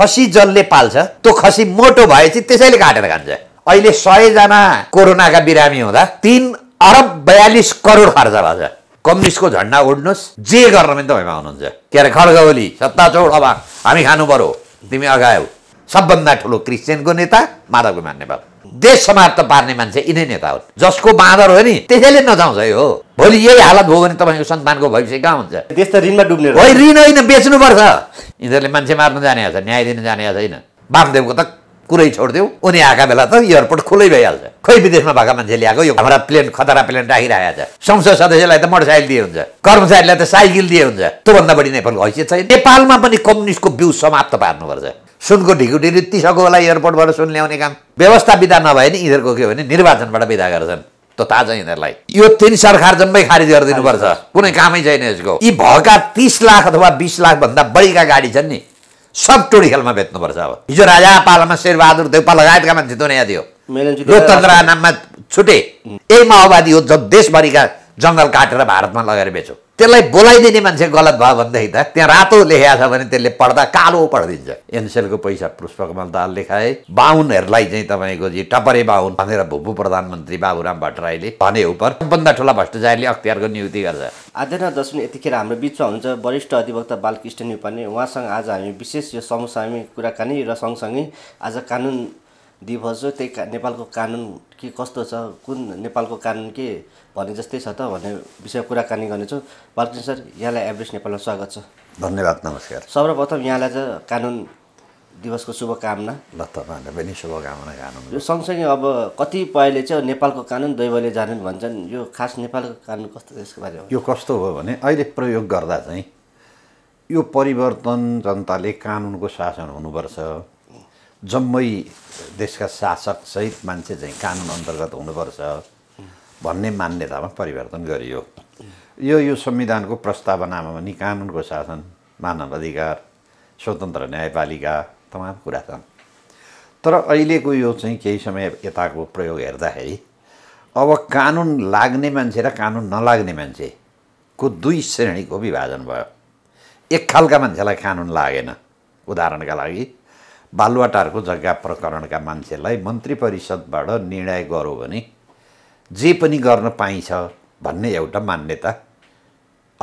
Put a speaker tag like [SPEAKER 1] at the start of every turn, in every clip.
[SPEAKER 1] खसी जसले पाल्छ त्यो खसी मोटो भएपछि त्यसैले काटेर खान्छ अहिले सयजना कोरोनाका बिरामी हुँदा तिन अरब बयालिस करोड खर्च भएको छ कम्युनिस्टको झन्डा उड्नुहोस् जे गर्न पनि तपाईँमा आउनुहुन्छ के अरे खड्ग ओली सत्ता चौड अब हामी खानु पर्यो तिमी अगायौ सबभन्दा ठुलो क्रिस्चियनको नेता माधव कुमार नेपाल देश समाप्त पार्ने मान्छे यिनै नेता हुन् जसको बाँदर हो नि त्यसैले नजाउँछ हो भोलि यही हालत भयो भने तपाईँको सन्तानको भविष्य कहाँ हुन्छ त्यस्तो ऋणमा डुब्ने होइन ऋण होइन बेच्नुपर्छ यिनीहरूले मान्छे मार्नु जाने छ न्याय दिन जाने छैन बामदेवको त कुरै छोडिदेऊ उनी आएका बेला त एयरपोर्ट खुलै भइहाल्छ खै विदेशमा भएका मान्छे ल्याएको यो हाम्रा प्लेन खतरा प्लेन राखिरहेको छ संसद सदस्यलाई त मोटरसाइकल दिए हुन्छ कर्मचारीलाई त साइकल दिए हुन्छ त्योभन्दा बढी नेपालको हैसियत छैन नेपालमा पनि कम्युनिस्टको बिउ समाप्त पार्नुपर्छ सुनको तिसको होला एयरपोर्टबाट सुन ल्याउने काम व्यवस्था बिदा नभए नि यिनीहरूको के हो भने निर्वाचनबाट विदा गर्छन् त थाहा छ यिनीहरूलाई यो तिन सरकार जम्मै खारिज गरिदिनुपर्छ कुनै कामै छैन यसको यी भएका तिस लाख अथवा बिस लाखभन्दा बढीका गाडी छन् नि सब टोडी खेलमा बेच्नुपर्छ अब हिजो राजा पालामा शेरबहादुर देउपा लगायतका मान्छे दुनियाँ थियो लोकतन्त्रका नाममा छुटे यही माओवादी हो जो देशभरिका जङ्गल काटेर भारतमा लगेर बेच्यो त्यसलाई बोलाइदिने मान्छे गलत भयो भनेदेखि त त्यहाँ रातो लेखेको छ भने त्यसले पढ्दा कालो पढिदिन्छ एनसेलको पैसा पुष्पकमल दाल लेखाए बाहुनहरूलाई चाहिँ तपाईँको जी टपरे बाहुन भनेर भूपू प्रधानमन्त्री बाबुराम भट्टराईले भने उप सबभन्दा ठुला भ्रष्टाचारले अख्तियारको नियुक्ति गर्छ
[SPEAKER 2] आज न दर्शन यतिखेर हाम्रो बिचमा हुन्छ वरिष्ठ अधिवक्ता बालकृष्ण नेपाली उहाँसँग आज हामी विशेष यो समसामी कुराकानी र सँगसँगै आज कानुन दिवस हो त्यही नेपालको कानुन के कस्तो छ कुन नेपालको कानुन के भने जस्तै छ त भन्ने विषय कुराकानी गर्नेछौँ बालकृष्ण सर यहाँलाई एभरेस्ट नेपालमा स्वागत छ
[SPEAKER 1] धन्यवाद नमस्कार
[SPEAKER 2] सर्वप्रथम यहाँलाई चाहिँ कानुन दिवसको शुभकामना
[SPEAKER 1] ल तपाईँहरूले पनि शुभकामना कानुन
[SPEAKER 2] यो सँगसँगै अब कतिपयले चाहिँ नेपालको कानुन दैवले जाने भन्छन् यो खास नेपालको कानुन कस्तो त्यसको
[SPEAKER 1] बारेमा यो कस्तो हो भने अहिले प्रयोग गर्दा चाहिँ यो परिवर्तन जनताले कानुनको शासन हुनुपर्छ जम्मै देशका शासकसहित मान्छे चाहिँ कानुन अन्तर्गत हुनुपर्छ भन्ने मान्यतामा परिवर्तन गरियो यो यो संविधानको प्रस्तावनामा पनि कानुनको शासन मानव अधिकार स्वतन्त्र न्यायपालिका तमाम कुरा छन् तर अहिलेको यो चाहिँ केही समय यताको प्रयोग हेर्दाखेरि अब कानुन लाग्ने मान्छे र कानुन नलाग्ने मान्छेको दुई श्रेणीको विभाजन भयो एक खालका मान्छेलाई कानुन लागेन उदाहरणका लागि बालुवाटारको जग्गा प्रकरणका मान्छेलाई मन्त्री परिषदबाट निर्णय गरौँ भने जे पनि गर्न पाइन्छ भन्ने एउटा मान्यता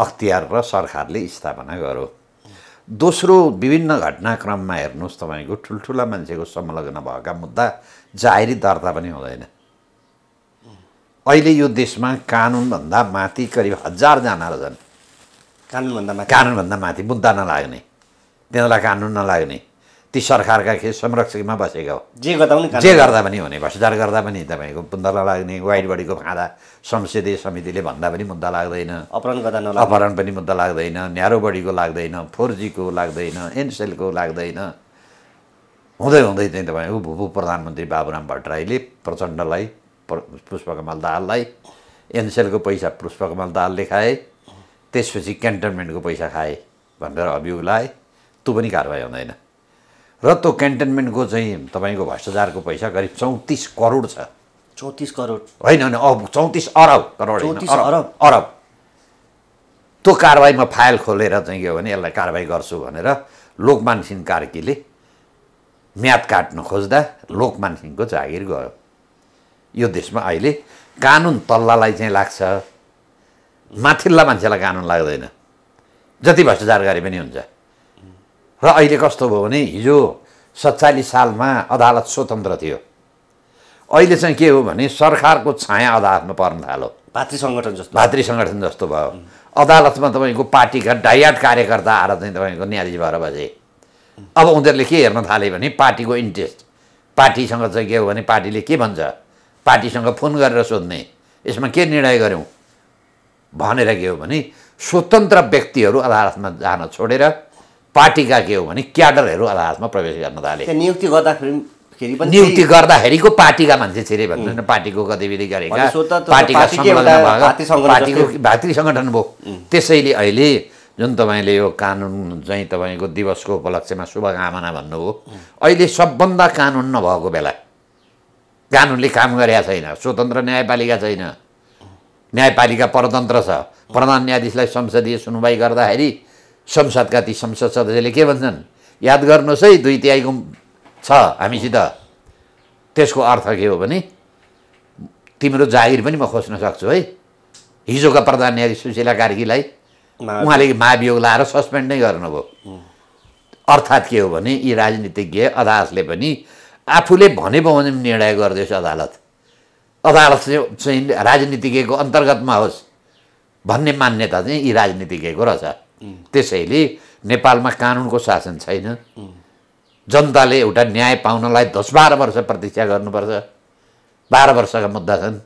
[SPEAKER 1] अख्तियार र सरकारले स्थापना गर्यो दोस्रो विभिन्न घटनाक्रममा हेर्नुहोस् तपाईँको ठुल्ठुला मान्छेको संलग्न भएका मुद्दा जाहेरी दर्ता पनि हुँदैन अहिले यो देशमा कानुनभन्दा माथि करिब हजारजना रहेछन् कानुनभन्दा कानुनभन्दा माथि मुद्दा नलाग्ने त्यहाँलाई कानुन नलाग्ने ती सरकारका के संरक्षकमा बसेका हो जे गर्दा जे गर्दा पनि हुने भ्रष्टाचार गर्दा पनि तपाईँको पुन्दला लाग्ने वाइट बडीको फाँदा संसदीय समितिले भन्दा पनि मुद्दा लाग्दैन
[SPEAKER 2] अपहरण गर्दा अपहरण
[SPEAKER 1] पनि मुद्दा लाग्दैन न्यारो बडीको लाग्दैन फोर जीको लाग्दैन एनसेलको लाग्दैन हुँदै हुँदै चाहिँ तपाईँको भूपू प्रधानमन्त्री बाबुराम भट्टराईले प्रचण्डलाई पुष्पकमल दाहाललाई एनसेलको पैसा पुष्पकमल दाहालले खाए त्यसपछि क्यान्टोनमेन्टको पैसा खाए भनेर अभियोग लाए तँ पनि कारवाही हुँदैन र त्यो क्यान्टोनमेन्टको चाहिँ तपाईँको भ्रष्टाचारको पैसा करिब चौतिस करोड छ चौतिस करोड होइन होइन अब चौतिस अरब करोड अरब अरब त्यो कारवाहीमा फाइल खोलेर चाहिँ के हो भने यसलाई कारवाही गर्छु भनेर लोकमान सिंह कार्कीले म्याद काट्न खोज्दा लोकमान सिंहको जागिर गयो यो देशमा अहिले कानुन तल्लालाई चाहिँ लाग्छ माथिल्ला मान्छेलाई कानुन लाग्दैन जति भ्रष्टाचार गरे पनि हुन्छ र अहिले कस्तो भयो भने हिजो सत्तालिस सालमा अदालत स्वतन्त्र थियो अहिले चाहिँ के हो भने सरकारको छाया अदालतमा पर्न थाल्यो भातृ सङ्गठन जस्तो भातृ सङ्गठन जस्तो भयो अदालतमा तपाईँको पार्टीका डायट कार्यकर्ता आएर चाहिँ तपाईँको न्यायाधीश भएर बजे अब उनीहरूले के हेर्न थाले भने पार्टीको इन्ट्रेस्ट पार्टीसँग चाहिँ के हो भने पार्टीले के भन्छ पार्टीसँग फोन गरेर सोध्ने यसमा के निर्णय गऱ्यौँ भनेर के हो भने स्वतन्त्र व्यक्तिहरू अदालतमा जान छोडेर पार्टीका के हो भने क्याडरहरू अदालतमा प्रवेश गर्न थाले
[SPEAKER 2] नियुक्ति गर्दाखेरि नियुक्ति गर्दाखेरिको
[SPEAKER 1] पार्टीका मान्छे छिरे भन्नु पार्टीको गतिविधि गरेका पार्टीका पार्टीको भातृ सङ्गठन भयो त्यसैले अहिले जुन तपाईँले यो कानुन चाहिँ तपाईँको दिवसको उपलक्ष्यमा शुभकामना भन्नुभयो अहिले सबभन्दा कानुन नभएको बेला कानुनले काम गरेका छैन स्वतन्त्र न्यायपालिका छैन न्यायपालिका परतन्त्र छ प्रधान न्यायाधीशलाई संसदीय सुनवाई गर्दाखेरि संसदका ती संसद सदस्यले के भन्छन् याद गर्नुहोस् है दुई तिहाईको छ हामीसित त्यसको अर्थ के हो भने तिम्रो जागिर पनि म खोज्न सक्छु है हिजोका प्रधान न्यायाधीश सुशीला कार्कीलाई उहाँले महाभियोग लाएर सस्पेन्ड नै गर्नुभयो अर्थात् के हो भने यी राजनीतिज्ञ अदालतले पनि आफूले भने पो निर्णय गरिदियोस् अदालत अदालत चाहिँ राजनीतिज्ञको अन्तर्गतमा होस् भन्ने मान्यता चाहिँ यी राजनीतिज्ञको रहेछ त्यसैले नेपालमा कानुनको शासन छैन जनताले एउटा न्याय पाउनलाई दस बाह्र वर्ष प्रतीक्षा गर्नुपर्छ बाह्र वर्षका मुद्दा छन्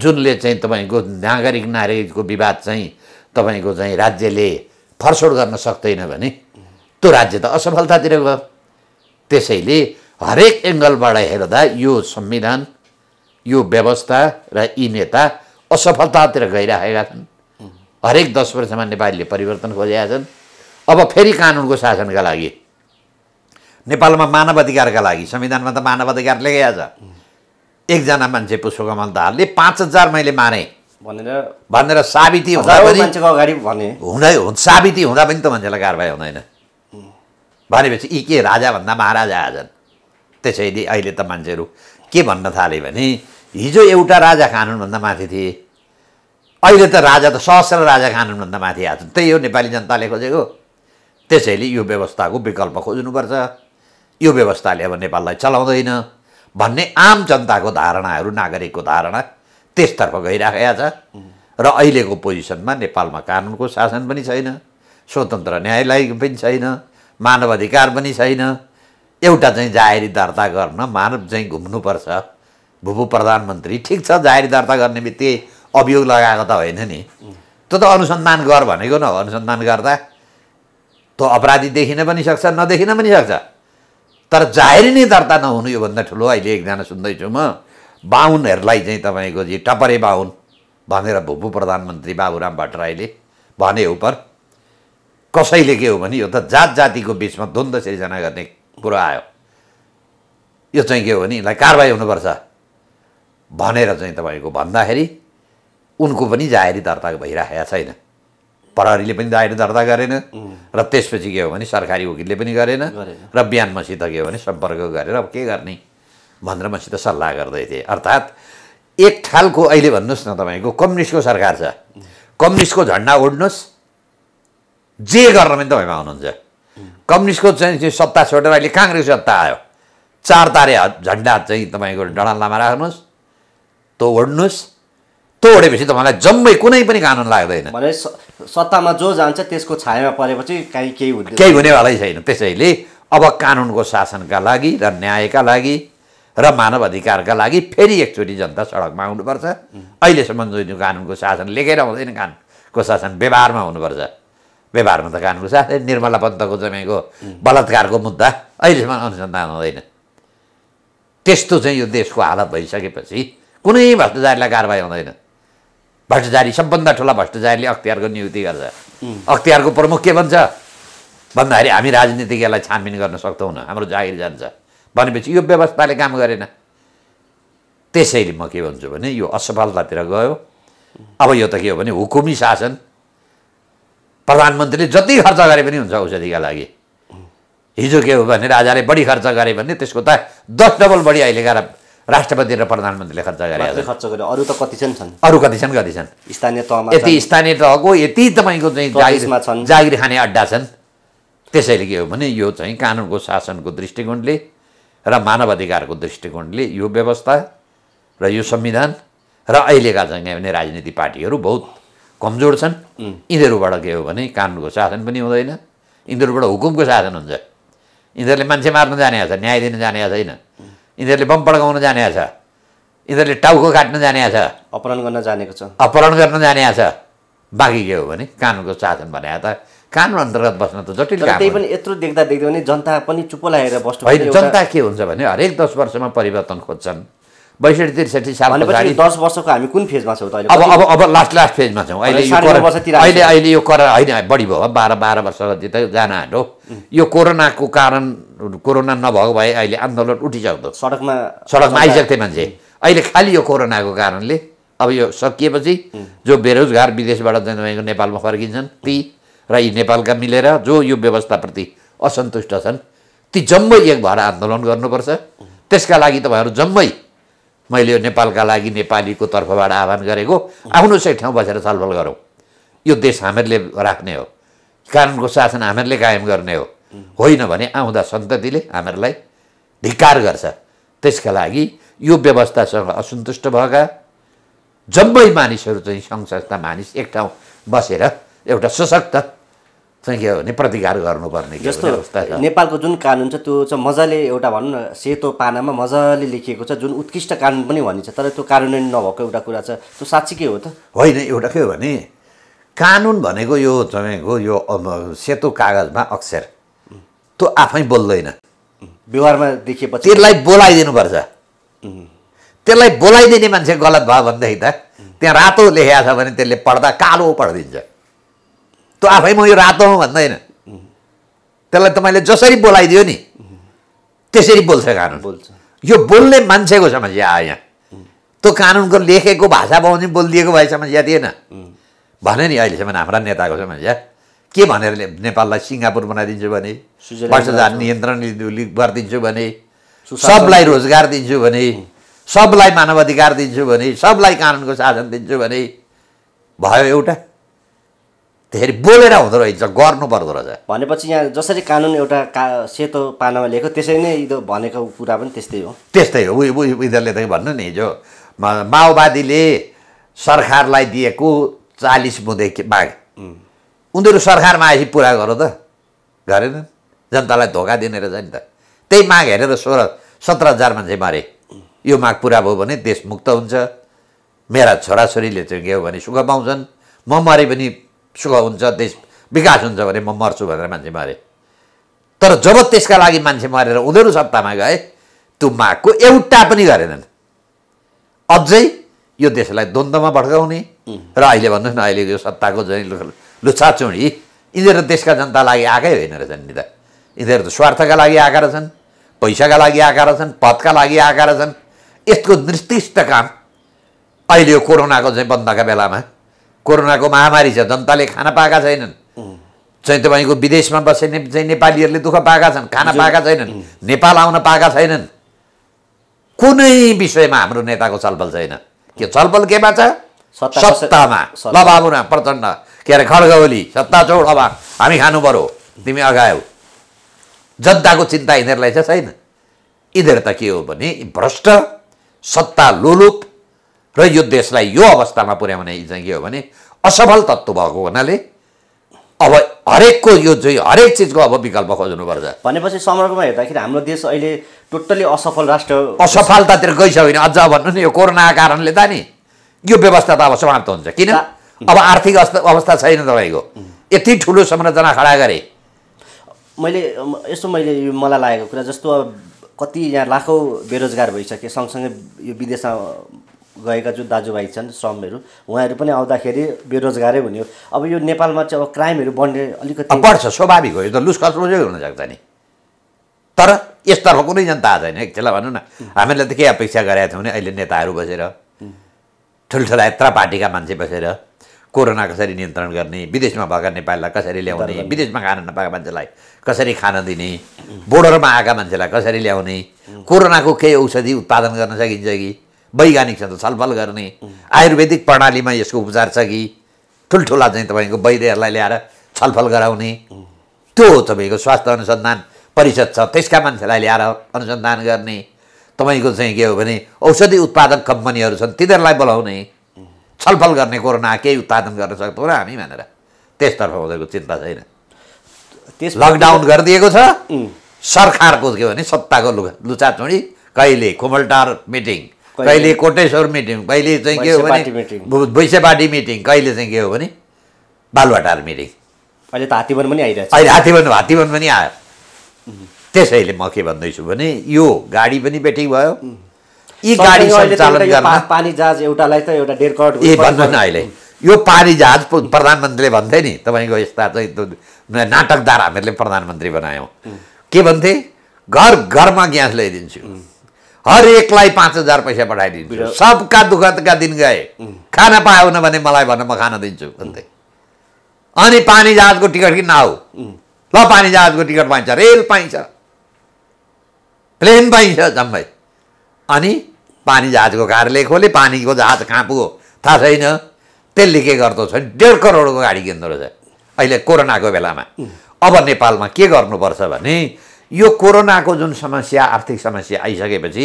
[SPEAKER 1] जुनले चाहिँ तपाईँको नागरिक नागरिकको विवाद चाहिँ तपाईँको चाहिँ राज्यले फरसोड गर्न सक्दैन भने त्यो राज्य त असफलतातिर गयो त्यसैले हरेक एङ्गलबाट हेर्दा यो संविधान यो व्यवस्था र यी नेता असफलतातिर गइरहेका छन् हरेक दस वर्षमा नेपालीले परिवर्तन खोजेका छन् अब फेरि कानुनको शासनका लागि नेपालमा मानव अधिकारका लागि संविधानमा त मानव अधिकार लेखेका छ एकजना मान्छे पुष्पकमल दाहालले पाँच हजार मैले मारेँ भनेर भनेर साबिती हुँदा मान्छेको अगाडि भने हुँदै साबिती हुँदा पनि त मान्छेलाई कारवाही हुँदैन भनेपछि यी के राजाभन्दा महाराजा आजन् त्यसैले अहिले त मान्छेहरू के भन्न थाले भने हिजो एउटा राजा कानुनभन्दा माथि थिए अहिले त राजा त सहस्र राजा कानुनभन्दा माथि आएको छ त्यही हो नेपाली जनताले खोजेको त्यसैले यो व्यवस्थाको विकल्प खोज्नुपर्छ यो व्यवस्थाले अब नेपाललाई चलाउँदैन भन्ने आम जनताको धारणाहरू नागरिकको धारणा त्यसतर्फ गइराखेका छ र अहिलेको पोजिसनमा नेपालमा कानुनको शासन पनि छैन स्वतन्त्र न्यायालय पनि छैन मानव अधिकार पनि छैन एउटा चाहिँ जाहेरी दर्ता गर्न मानव चाहिँ घुम्नुपर्छ भूभू प्रधानमन्त्री ठिक छ जाहेरी दर्ता गर्ने बित्तिकै अभियोग लगाएको त होइन नि त्यो त अनुसन्धान गर भनेको न अनुसन्धान गर्दा त्यो अपराधी देखिन पनि सक्छ नदेखिन पनि सक्छ तर जाहेरी नै दर्ता नहुनु योभन्दा ठुलो अहिले एकजना सुन्दैछु म बाहुनहरूलाई चाहिँ तपाईँको जी टपरे बाहुन भनेर भूपु प्रधानमन्त्री बाबुराम भट्टराईले भने उप कसैले के हो भने यो त जात जातिको बिचमा द्वन्द्व सिर्जना गर्ने कुरो आयो यो चाहिँ के हो भने यसलाई कारवाही हुनुपर्छ भनेर चाहिँ तपाईँको भन्दाखेरि उनको पनि जाहेरी दर्ता भइराखेका छैन प्रहरीले पनि जाहेरी दर्ता गरेन र त्यसपछि के हो भने सरकारी वकिलले पनि गरेन र बिहान मसित के हो भने सम्पर्क गरेर अब के गर्ने भनेर मसित सल्लाह गर्दै थिएँ अर्थात् एक खालको अहिले भन्नुहोस् न तपाईँको कम्युनिस्टको सरकार छ कम्युनिस्टको झन्डा ओढ्नुहोस् जे गर्न पनि तपाईँमा आउनुहुन्छ कम्युनिस्टको चाहिँ सत्ता छोडेर अहिले काङ्ग्रेस सत्ता आयो चार तारे झन्डा चाहिँ तपाईँको डडालामा राख्नुहोस् त्यो ओढ्नुहोस् तोडेपछि तपाईँलाई जम्मै कुनै पनि कानुन लाग्दैन भने सत्तामा
[SPEAKER 2] जो जान्छ त्यसको छायामा परेपछि काहीँ केही हुँदैन केही हुनेवालै
[SPEAKER 1] छैन त्यसैले अब कानुनको शासनका लागि र न्यायका लागि र मानव अधिकारका लागि फेरि एकचोटि जनता सडकमा आउनुपर्छ अहिलेसम्म जुन कानुनको शासन लेखेर हुँदैन कानुनको शासन व्यवहारमा हुनुपर्छ व्यवहारमा त कानुनको शासन निर्मला पन्तको जमेको बलात्कारको मुद्दा अहिलेसम्म अनुसन्धान हुँदैन त्यस्तो चाहिँ यो देशको हालत भइसकेपछि कुनै भ्रष्टाचारीलाई कारवाही हुँदैन भ्रष्टाचारी सबभन्दा ठुला भ्रष्टाचारीले अख्तियारको नियुक्ति गर्छ अख्तियारको प्रमुख के भन्छ भन्दाखेरि हामी राजनीतिज्ञलाई छानबिन गर्न सक्दैनौँ हाम्रो जागिर जान्छ भनेपछि यो व्यवस्थाले काम गरेन त्यसैले म के भन्छु भने यो असफलतातिर गयो अब यो त के हो भने हुकुमी शासन प्रधानमन्त्रीले जति खर्च गरे पनि हुन्छ औषधिका लागि हिजो के हो भने राजाले बढी खर्च गरे भने त्यसको त दस डबल बढी अहिलेका राष्ट्रपति र प्रधानमन्त्रीले खर्च गरे
[SPEAKER 2] खर्च गरे अरू त कति छन् छन् अरू कति
[SPEAKER 1] छन् कति छन् स्थानीय तहमा यति
[SPEAKER 2] स्थानीय तहको यति तपाईँको चाहिँ जागिरमा छन् जागिर खाने
[SPEAKER 1] अड्डा छन् त्यसैले के हो भने यो चाहिँ कानुनको शासनको दृष्टिकोणले र मानव अधिकारको दृष्टिकोणले यो व्यवस्था र यो संविधान र अहिलेका चाहिँ भने राजनीति पार्टीहरू बहुत कमजोर छन् यिनीहरूबाट के हो भने कानुनको शासन पनि हुँदैन यिनीहरूबाट हुकुमको शासन हुन्छ यिनीहरूले मान्छे मार्न जाने छ न्याय दिन जाने छैन यिनीहरूले बम पड्काउन जाने छ यिनीहरूले टाउको काट्न जाने छ अपहरण गर्न जानेको छ अपहरण गर्न जाने छ बाँकी के हो भने कानुनको साधन भने त कानुन अन्तर्गत बस्न त जटिल त्यही
[SPEAKER 2] पनि यत्रो देख्दा देख्दै पनि जनता पनि चुप्पो लागेर बस्नु जनता के हुन्छ भने हरेक
[SPEAKER 1] दस वर्षमा परिवर्तन खोज्छन् बैसठीतिर साठी साल दस
[SPEAKER 2] वर्षको हामी कुन फेजमा
[SPEAKER 1] छौँ अब अब अब लास्ट लास्ट फेजमा छौँ अहिले अहिले अहिले यो कोरोना होइन बढी भयो बाह्र बाह्र वर्ष जति त जान यो कोरोनाको कारण कोरोना नभएको भए अहिले आन्दोलन उठिसक्दो सडकमा सडकमा आइसक्थे मान्छे अहिले खालि यो कोरोनाको कारणले अब यो सकिएपछि जो बेरोजगार विदेशबाट तपाईँको नेपालमा फर्किन्छन् ती र यी नेपालका मिलेर जो यो व्यवस्थाप्रति असन्तुष्ट छन् ती जम्मै एक भएर आन्दोलन गर्नुपर्छ त्यसका लागि तपाईँहरू जम्मै मैले यो नेपालका लागि नेपालीको तर्फबाट आह्वान गरेको आउनुहोस् है ठाउँ बसेर छलफल गरौँ यो देश हामीहरूले राख्ने हो कानुनको शासन हामीहरूले कायम गर्ने हो होइन भने आउँदा सन्ततिले हामीहरूलाई धिक्कार गर्छ त्यसका लागि यो व्यवस्थासँग असन्तुष्ट भएका जम्मै मानिसहरू चाहिँ सङ्घ संस्था मानिस एक ठाउँ बसेर एउटा सशक्त चाहिँ के हो भने प्रतिकार गर्नुपर्ने जस्तो
[SPEAKER 2] नेपालको जुन कानुन छ त्यो चाहिँ मजाले एउटा भनौँ न सेतो पानामा मजाले लेखिएको छ जुन उत्कृष्ट कानुन पनि भनिन्छ तर त्यो कार्यान्वयन
[SPEAKER 1] नभएको एउटा कुरा छ त्यो साँच्ची के हो त होइन एउटा के हो भने कानुन भनेको यो तपाईँको यो सेतो कागजमा अक्षर त्यो आफै बोल्दैन व्यवहारमा देखिएपछि त्यसलाई बोलाइदिनुपर्छ त्यसलाई बोलाइदिने मान्छे गलत भयो भनेदेखि त त्यहाँ रातो लेखेको छ भने त्यसले पढ्दा कालो पढिदिन्छ त्यो आफै म यो रातो हो भन्दैन त्यसलाई तपाईँले जसरी बोलाइदियो नि त्यसरी बोल्छ कानुन बोल्छ यो बोल्ने मान्छेको समस्या आयो यहाँ त्यो कानुनको लेखेको भाषा पाउने बोलिदिएको भए समस्या थिएन भने नि अहिलेसम्म हाम्रा नेताको समस्या के भनेर नेपाललाई सिङ्गापुर बनाइदिन्छु भने भ्रष्टाचार नियन्त्रण गरिदिन्छु भने सबलाई रोजगार दिन्छु भने सबलाई मानवाधिकार दिन्छु भने सबलाई कानुनको शासन दिन्छु भने भयो एउटा धेरै बोलेर हुँदो रहेछ गर्नु पर्दो रहेछ
[SPEAKER 2] भनेपछि यहाँ जसरी कानुन एउटा का सेतो पानामा लिएको
[SPEAKER 1] त्यसरी नै यो भनेको कुरा पनि त्यस्तै हो त्यस्तै हो उयो यिनीहरूले त भन्नु नि हिजो माओवादीले सरकारलाई दिएको चालिस बुँदे माग उनीहरू सरकारमा आएपछि पुरा गर त गरेन जनतालाई धोका दिने रहेछ नि त त्यही माग हेरेर सोह्र सत्र हजार मान्छे मारे यो माग पुरा भयो भने देश मुक्त हुन्छ मेरा छोराछोरीले चाहिँ गयो भने सुख पाउँछन् म मरे पनि सुख हुन्छ देश विकास हुन्छ भने म मर्छु भनेर मान्छे मरे तर जब त्यसका लागि मान्छे मरेर उनीहरू सत्तामा गए त्यो मागको एउटा पनि गरेनन् अझै यो देशलाई द्वन्द्वमा भड्काउने र अहिले भन्नुहोस् न अहिले यो सत्ताको लुछाचुँडी यिनीहरू देशका जनता लागि आएकै होइन रहेछन् नि त यिनीहरू त स्वार्थका लागि आएका रहेछन् पैसाका लागि आएका रहेछन् पदका लागि आएका रहेछन् यस्तो निर्दिष्ट काम अहिले यो कोरोनाको चाहिँ बन्दका बेलामा कोरोनाको महामारी छ जनताले खाना पाएका छैनन् चाहिँ तपाईँको विदेशमा बस्ने चाहिँ नेपालीहरूले दुःख पाएका छन् खाना पाएका छैनन् नेपाल आउन पाएका छैनन् कुनै विषयमा हाम्रो नेताको छलफल छैन के छलफल केमा छ सत्तामा ल बाबुना प्रचण्ड के अरे खड्गौली सत्ता चौड अब हामी खानु पर्यो तिमी अगायौ जनताको चिन्ता यिनीहरूलाई चाहिँ छैन यिनीहरू त के हो भने भ्रष्ट सत्ता लोलुप र यो देशलाई यो अवस्थामा पुर्याउने चाहिँ के हो भने असफल तत्त्व भएको हुनाले अब हरेकको यो चाहिँ हरेक चिजको अब विकल्प खोज्नुपर्छ
[SPEAKER 2] भनेपछि समग्रमा हेर्दाखेरि हाम्रो देश अहिले टोटल्ली असफल राष्ट्र
[SPEAKER 1] असफलतातिर गइसक्यो भने अझ भन्नु नि यो कोरोनाको कारणले त नि यो व्यवस्था त अब समाप्त हुन्छ किन अब आर्थिक अवस्था छैन तपाईँको यति ठुलो संरचना खडा गरे
[SPEAKER 2] मैले यसो मैले मलाई लागेको कुरा जस्तो अब कति यहाँ लाखौँ बेरोजगार भइसके सँगसँगै यो विदेशमा गएका जो दाजुभाइ छन् श्रमहरू उहाँहरू पनि आउँदाखेरि बेरोजगारै हुने हो अब यो नेपालमा चाहिँ अब
[SPEAKER 1] क्राइमहरू बढ्ने अलिकति बढ्छ स्वाभाविक हो यो त लुस कसोजै हुनसक्छ नि तर यसतर्फ कुनै जनता छैन एकछिनलाई भनौँ न हामीले त के अपेक्षा गरेका थियौँ नि अहिले नेताहरू बसेर ठुल्ठुला यत्रा पार्टीका मान्छे बसेर कोरोना कसरी नियन्त्रण गर्ने विदेशमा भएका नेपालीलाई कसरी ल्याउने विदेशमा खान नपाएका मान्छेलाई कसरी खान दिने बोर्डरमा आएका मान्छेलाई कसरी ल्याउने कोरोनाको केही औषधि उत्पादन गर्न सकिन्छ कि वैज्ञानिक छ छलफल गर्ने आयुर्वेदिक प्रणालीमा यसको उपचार छ कि ठुल्ठुला चाहिँ तपाईँको वैद्यहरूलाई ल्याएर छलफल गराउने त्यो हो तपाईँको स्वास्थ्य अनुसन्धान परिषद छ त्यसका मान्छेलाई ल्याएर अनुसन्धान गर्ने तपाईँको चाहिँ के हो भने औषधि उत्पादक कम्पनीहरू छन् तिनीहरूलाई बोलाउने छलफल गर्ने कोरोना केही उत्पादन गर्न सक्छौँ र हामी भनेर त्यसतर्फ उनीहरूको चिन्ता छैन त्यस लकडाउन गरिदिएको छ सरकारको के भने सत्ताको लुगा लुचाचोडी कहिले कोमलटार मिटिङ कहिले कोटेश्वर मिटिङ कहिले चाहिँ के हो भने भैसेपाटी मिटिङ कहिले चाहिँ के हो भने बालुवाटार मिटिङ अहिले त हात्तीवन पनि आइरहेको अहिले हात्तीवन हात्तीवन पनि आयो त्यसैले म के भन्दैछु भने यो गाडी पनि बेटी भयो यी गाडी सञ्चालन गर्न
[SPEAKER 2] पानी जहाज एउटालाई त एउटा डेढ करोड ए भन्नु न
[SPEAKER 1] अहिले यो पानी जहाज प्रधानमन्त्रीले भन्थे नि तपाईँको यस्ता चाहिँ नाटकदार हामीहरूले प्रधानमन्त्री बनायौँ के भन्थे घर घरमा ग्यास ल्याइदिन्छु हर एकलाई पाँच हजार पैसा पठाइदिन्छु सबका दुःखका दिन गए खाना पाएन भने मलाई भन म खाना दिन्छु भन्दै अनि पानी जहाजको टिकट किन्न आऊ ल पानी जहाजको टिकट पाइन्छ रेल पाइन्छ प्लेन पाइन्छ जम्मै अनि पानी जहाजको कार्यालय खोले पानीको जहाज कहाँ पुगो थाहा छैन त्यसले के गर्दो छ डेढ करोडको गाडी किन्दो रहेछ अहिले कोरोनाको बेलामा अब नेपालमा के गर्नुपर्छ भने यो कोरोनाको जुन समस्या आर्थिक समस्या आइसकेपछि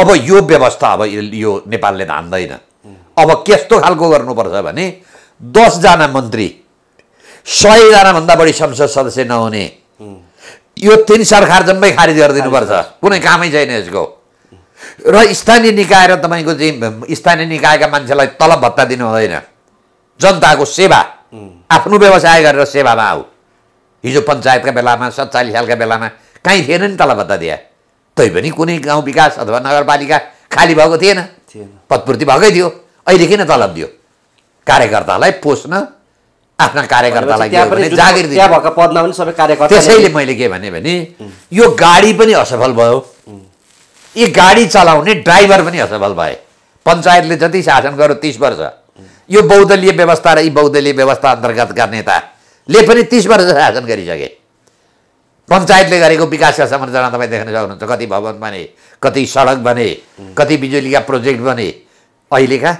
[SPEAKER 1] अब यो व्यवस्था अब यो नेपालले धान्दैन अब कस्तो खालको गर्नुपर्छ भने दसजना मन्त्री सयजनाभन्दा बढी संसद सदस्य नहुने यो तिन सरकार जम्मै खारिज गरिदिनुपर्छ कुनै कामै छैन यसको र स्थानीय निकाय र तपाईँको चाहिँ स्थानीय निकायका मान्छेलाई तलब भत्ता दिनु हुँदैन जनताको सेवा आफ्नो व्यवसाय गरेर सेवामा आऊ हिजो पञ्चायतका बेलामा सत्तालिस सालका बेलामा कहीँ थिएन नि तलबद्ध दिया तैपनि कुनै गाउँ विकास अथवा नगरपालिका खाली भएको थिएन पदपूर्ति भएकै थियो अहिले किन तलब दियो कार्यकर्तालाई पोस्न आफ्ना कार्यकर्तालाई जागिर
[SPEAKER 2] कार्यकर्ता त्यसैले
[SPEAKER 1] मैले के भने भने यो गाडी पनि असफल भयो यी गाडी चलाउने ड्राइभर पनि असफल भए पञ्चायतले जति शासन गर्यो तिस वर्ष यो बहुदलीय व्यवस्था र यी बहुदलीय व्यवस्था अन्तर्गतका नेता ले पनि तिस वर्ष शासन गरिसके पञ्चायतले गरेको विकासका संरचना तपाईँ देख्न सक्नुहुन्छ कति भवन बने कति सडक बने कति बिजुलीका प्रोजेक्ट बने अहिलेका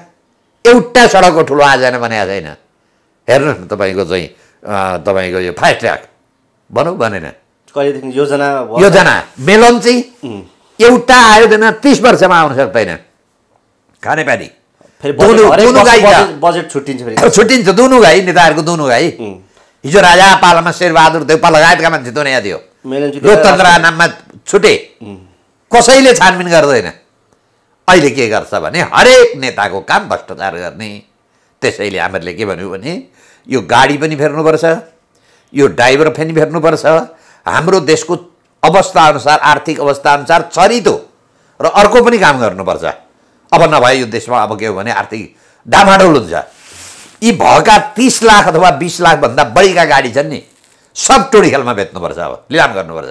[SPEAKER 1] एउटा सडकको ठुलो आजन बनाएको छैन हेर्नुहोस् न तपाईँको चाहिँ तपाईँको यो फास्ट ट्र्याक भनौँ भनेन
[SPEAKER 2] कहिलेदेखि योजना योजना
[SPEAKER 1] मेलन चाहिँ एउटा आयोजना तिस वर्षमा आउन सक्दैन खानेपानी फेरि दुनु
[SPEAKER 2] छुट्टिन्छ
[SPEAKER 1] छुट्टिन्छ दुनु गाई नेताहरूको दुनु गाई हिजो राजा पालामा शेरबहादुर देउपा लगायतका मान्छे दुनियाँ थियो लोकतन्त्र नाममा छुटे कसैले छानबिन गर्दैन अहिले के गर्छ भने हरेक नेताको काम भ्रष्टाचार गर्ने त्यसैले हामीहरूले के भन्यो भने यो गाडी पनि फेर्नुपर्छ यो ड्राइभर पनि फेर्नुपर्छ हाम्रो देशको अवस्थाअनुसार आर्थिक अवस्थाअनुसार छरितो र अर्को पनि काम गर्नुपर्छ अब नभए यो देशमा अब के हो भने आर्थिक डामाडोल हुन्छ यी भएका तिस लाख अथवा बिस लाखभन्दा बढीका गाडी छन् नि सब टोडी खेलमा बेच्नुपर्छ अब लिलाम गर्नुपर्छ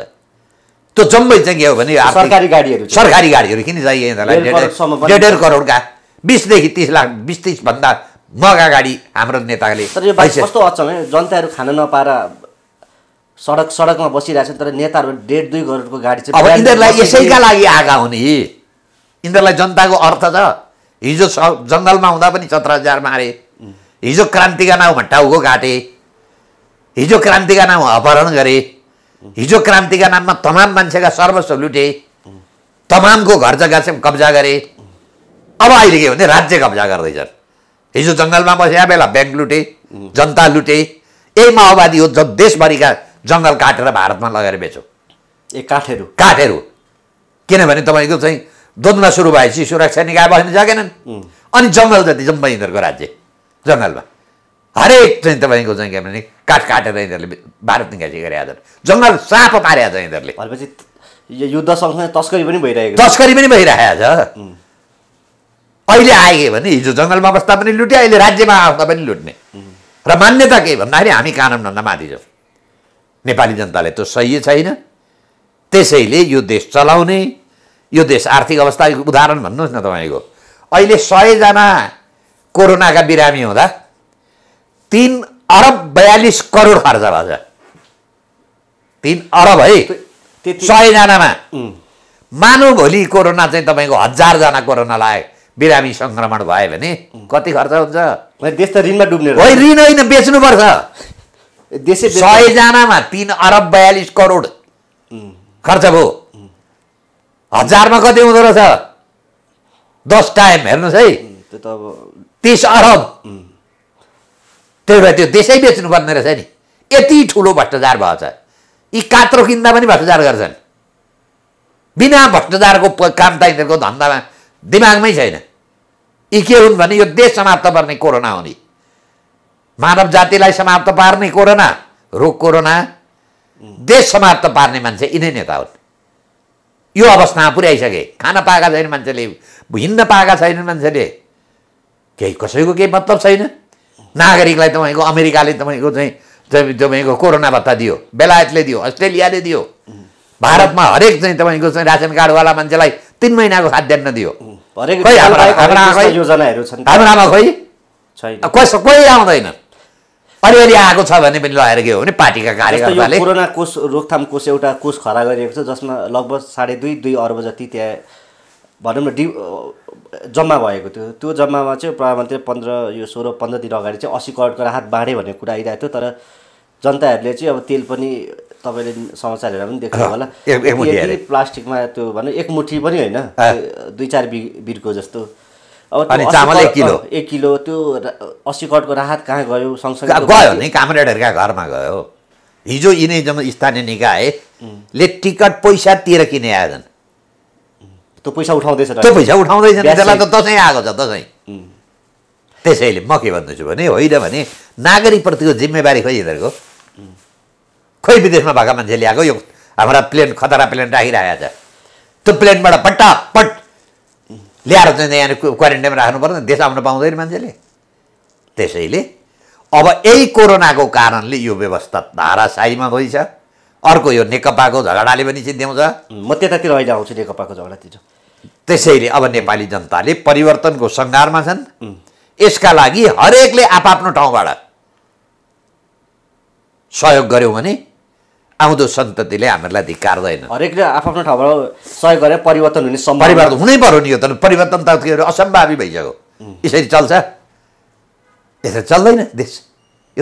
[SPEAKER 1] त्यो जम्मै चाहिँ के हो भने सरकारी गाडीहरू सरकारी गाडीहरू किन चाहियो यिनीहरूलाई डेढ डेढ करोडका बिसदेखि तिस लाख बिस तिसभन्दा महँगा गाडी हाम्रो नेताले तर यो बाइक कस्तो अचम्म
[SPEAKER 2] जनताहरू खान नपाएर सडक सडकमा बसिरहेको छ तर नेताहरू डेढ दुई करोडको गाडी चाहिँ अब यिनीहरूलाई यसैका
[SPEAKER 1] लागि आएका हुने यिनीहरूलाई जनताको अर्थ छ हिजो जङ्गलमा हुँदा पनि सत्र हजार मारे हिजो क्रान्तिका नाउँमा टाउको काटे हिजो क्रान्तिका नाउँमा अपहरण गरे हिजो क्रान्तिका नाममा तमाम मान्छेका सर्वस्व लुटे तमामको घर जग्गा चाहिँ कब्जा गरे अब अहिले के भने राज्य कब्जा गर्दैछन् हिजो जङ्गलमा बसेका बेला ब्याङ्क लुटे जनता लुटे यही माओवादी हो जब देशभरिका जङ्गल काटेर भारतमा लगेर बेचो ए काठहरू काठहरू किनभने तपाईँको चाहिँ द्वन्द्व सुरु भएपछि सुरक्षा निकाय बस्न सकेनन् अनि जङ्गल जति जम्मा यिनीहरूको राज्य जङ्गलमा हरेक चाहिँ तपाईँको चाहिँ के भने काठ काटेर यिनीहरूले भारत निकासी गरे आज जङ्गल साफ पारे आज यिनीहरूले भनेपछि युद्ध सँगसँगै तस्करी पनि भइरहेको तस्करी पनि भइरहेको छ अहिले आयो भने हिजो जङ्गलमा बस्दा पनि लुट्यो अहिले राज्यमा आउँदा पनि लुट्ने र मान्यता के भन्दाखेरि हामी कानुनभन्दा माथि छौँ नेपाली जनताले त्यो सही छैन त्यसैले यो देश चलाउने यो देश आर्थिक अवस्था उदाहरण भन्नुहोस् न तपाईँको अहिले सयजना कोरोनाका बिरामी हुँदा तिन अरब बयालिस करोड खर्च भएको छ तिन अरब है सयजनामा मानव भोलि कोरोना चाहिँ तपाईँको हजारजना कोरोना लाग्यो बिरामी सङ्क्रमण भयो भने कति खर्च हुन्छ देश त ऋणमा डुब्ने ऋण होइन बेच्नुपर्छ सयजनामा तिन अरब बयालिस करोड खर्च भयो हजारमा कति हुँदो रहेछ दस टाइम हेर्नुहोस् है त्यो त अब तिस अरब त्यही भएर त्यो देशै बेच्नुपर्ने रहेछ नि यति ठुलो भ्रष्टाचार भएछ यी कात्रो किन्दा पनि भ्रष्टाचार गर्छन् बिना भ्रष्टाचारको काम त यिनीहरूको धन्दामा दिमागमै छैन यी के हुन् भने यो देश समाप्त गर्ने कोरोना हो नि मानव जातिलाई समाप्त पार्ने कोरोना रोग कोरोना देश समाप्त पार्ने मान्छे यिनै नेता हुन् यो अवस्थामा पुर्याइसके खान पाएका छैन मान्छेले हिँड्न पाएका छैनन् मान्छेले केही कसैको केही मतलब छैन नागरिकलाई तपाईँको अमेरिकाले तपाईँको चाहिँ तपाईँको कोरोना भत्ता दियो बेलायतले दियो अस्ट्रेलियाले दियो भारतमा हरेक चाहिँ तपाईँको चाहिँ रासन कार्डवाला मान्छेलाई तिन महिनाको खाद्यान्न दियो खै हाम्रो खोइ कस कोही आउँदैन अलिअलि आएको छ भने पनि लगाएर के हो भने पार्टीका कार्यकर्ताले कोरोना
[SPEAKER 2] कोष रोकथाम कोष एउटा कोष खडा गरिएको छ जसमा लगभग साढे दुई दुई अर्ब जति त्यहाँ भनौँ न डि जम्मा भएको थियो त्यो जम्मामा चाहिँ प्रधानमन्त्री पन्ध्र यो सोह्र पन्ध्र दिन अगाडि चाहिँ असी करोडको राहत बाँडे भन्ने कुरा आइरहेको थियो तर जनताहरूले चाहिँ अब तेल पनि तपाईँले समाचार हेरेर पनि देख्नु होला यदि प्लास्टिकमा त्यो भनौँ एक मुठी पनि होइन दुई चार बि बिरको जस्तो अब एक किलो एक किलो त्यो असी करोडको राहत कहाँ गयो सँगसँगै गयो नि
[SPEAKER 1] कामरेडहरूका घरमा गयो हिजो यिनै जम्मा स्थानीय निकायले टिकट पैसा तिर किने आयोजन त्यो पैसा उठाउँदैछ त्यो पैसा उठाउँदैछ त्यसलाई त दसैँ आएको छ दसैँ त्यसैले म के भन्दैछु भने होइन भने नागरिकप्रतिको जिम्मेवारी खोइ यिनीहरूको खोइ विदेशमा भएका मान्छे आएको यो हाम्रा प्लेन खतरा प्लेन राखिरहेको छ त्यो प्लेनबाट पट्टापट ल्याएर चाहिँ यहाँनिर क्वारेन्टाइनमा राख्नु पर्दैन देश आउन पाउँदैन मान्छेले त्यसैले अब यही कोरोनाको कारणले यो व्यवस्था धाराशाहीमा भइछ अर्को यो नेकपाको झगडाले पनि सिद्ध्याउँछ म त्यतातिर अहिले आउँछु नेकपाको झगडातिर त्यसैले अब नेपाली जनताले परिवर्तनको सङ्घारमा छन् यसका लागि हरेकले आफ्नो ठाउँबाट सहयोग गर्यो भने आउँदो सन्ततिले हामीहरूलाई धिकार्दैन
[SPEAKER 2] हरेकले आफ्नो
[SPEAKER 1] ठाउँबाट सहयोग गरेर परिवर्तन हुने परिवर्तन हुनै पऱ्यो नि यो त परिवर्तन त के अरे असम्भावी भइसक्यो यसरी चल्छ यसरी चल्दैन देश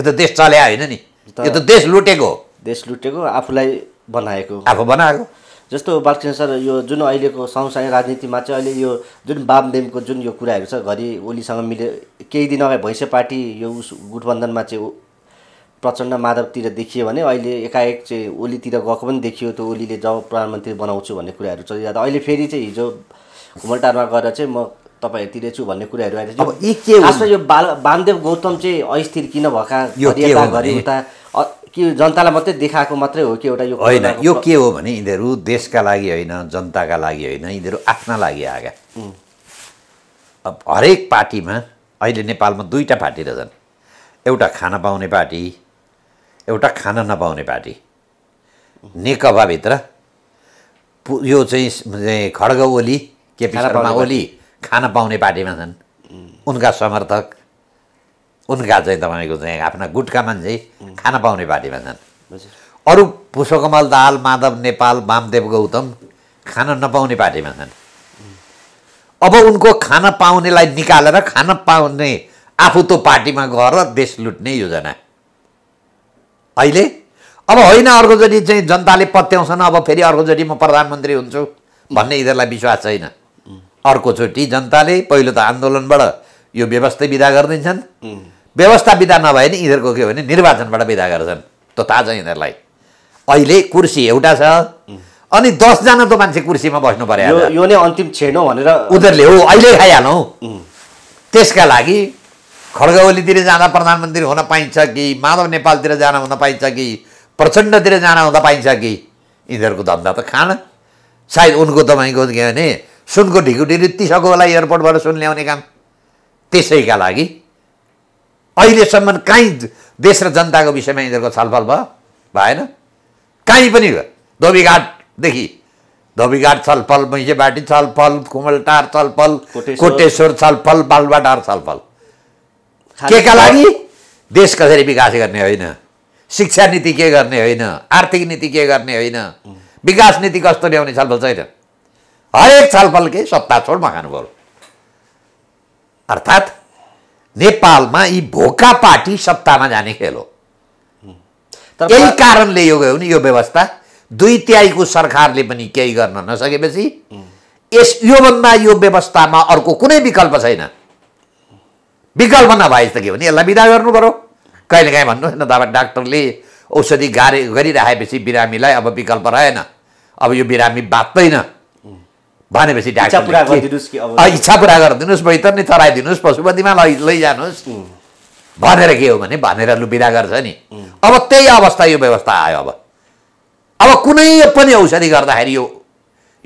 [SPEAKER 1] यो त देश चल्या होइन नि यो त देश लुटेको हो देश लुटेको आफूलाई बनाएको आफू बनाएको जस्तो
[SPEAKER 2] बालकृष्ण सर यो जुन अहिलेको समसामयिक राजनीतिमा चाहिँ अहिले यो जुन बामदेमको जुन यो कुराहरू छ घरि ओलीसँग मिले केही दिन अगाडि भैँसे पार्टी यो उस गठबन्धनमा चाहिँ प्रचण्ड माधवतिर देखियो भने अहिले एकाएक चाहिँ ओलीतिर गएको पनि देखियो त्यो ओलीले जब प्रधानमन्त्री बनाउँछु भन्ने कुराहरू चलिरहेको अहिले फेरि चाहिँ हिजो घुमलटारमा गएर चाहिँ म तपाईँहरूतिर छु भन्ने कुराहरू आइरहेको छ यो बाल वामदेव गौतम चाहिँ अस्थिर किन भएका घरि उता कि जनतालाई मात्रै देखाएको मात्रै हो कि एउटा यो होइन यो के हो
[SPEAKER 1] भने यिनीहरू देशका लागि होइन जनताका लागि होइन यिनीहरू आफ्ना लागि आएका अब हरेक पार्टीमा अहिले नेपालमा दुईवटा पार्टी रहेछन् एउटा खान पाउने पार्टी एउटा खान नपाउने पार्टी नेकपाभित्र यो चाहिँ खड्ग ओली केपी शर्मा ओली खान पाउने पार्टीमा छन् उनका समर्थक उनका चाहिँ तपाईँको चाहिँ आफ्ना गुटका मान्छे खान पाउने पार्टीमा छन् अरू पुष्पकमल दाहाल माधव नेपाल वामदेव गौतम खान नपाउने पार्टीमा छन् अब उनको खान पाउनेलाई निकालेर खान पाउने आफू त पार्टीमा गएर देश लुट्ने योजना अहिले अब होइन अर्कोचोटि चाहिँ जनताले पत्याउँछन् अब फेरि अर्कोचोटि म प्रधानमन्त्री हुन्छु भन्ने यिनीहरूलाई विश्वास छैन अर्कोचोटि जनताले पहिलो त आन्दोलनबाट यो व्यवस्था विदा गरिदिन्छन् व्यवस्था विदा नभए नि यिनीहरूको के भने निर्वाचनबाट बिदा गर्छन् त थाहा छ यिनीहरूलाई अहिले कुर्सी एउटा छ अनि दसजना त मान्छे कुर्सीमा बस्नु पर्यो यो नै अन्तिम छेड भनेर उनीहरूले हो अहिले खाइहालौँ त्यसका लागि खड्गवलीतिर जाँदा प्रधानमन्त्री हुन पाइन्छ कि माधव नेपालतिर जान हुन पाइन्छ कि प्रचण्डतिर जान हुन पाइन्छ कि यिनीहरूको धन्दा त खान सायद उनको तपाईँको के भने सुनको ढिकुटी रित्तिसक्यो होला एयरपोर्टबाट सुन ल्याउने काम त्यसैका लागि अहिलेसम्म कहीँ देश र जनताको विषयमा यिनीहरूको छलफल भयो भएन कहीँ पनि धोबीघाटदेखि धोबीघाट छलफल मैसेबाटी छलफल कुमलटार छलफल कोटेश्वर छलफल बालबाटार छलफल के का लागि देश कसरी विकास गर्ने होइन शिक्षा नीति के गर्ने होइन आर्थिक नीति के गर्ने होइन विकास नीति कस्तो ल्याउने छलफल छैन हरेक छलफल के सत्ता छोड मखानु खानुभयो अर्थात् नेपालमा यी भोका पार्टी सत्तामा जाने खेल हो तर यही कारणले यो गयो नि यो व्यवस्था दुई तिहाईको सरकारले पनि केही गर्न नसकेपछि यस योभन्दा यो व्यवस्थामा अर्को कुनै विकल्प छैन विकल्प नभए त के भने यसलाई विदा गर्नु पऱ्यो काहीँ भन्नु न त अब डाक्टरले औषधि गारे गरिराखेपछि बिरामीलाई अब विकल्प रहेन अब यो बिरामी बाँच्दैन भनेपछि पुरा
[SPEAKER 2] गरिदिनुहोस् इच्छा पुरा
[SPEAKER 1] गरिदिनुहोस् बैतन चराइदिनुहोस् पशुपतिमा लै लैजानुहोस् भनेर के हो भने भनेर लु गर्छ नि अब त्यही अवस्था यो व्यवस्था आयो अब अब कुनै पनि औषधि गर्दाखेरि यो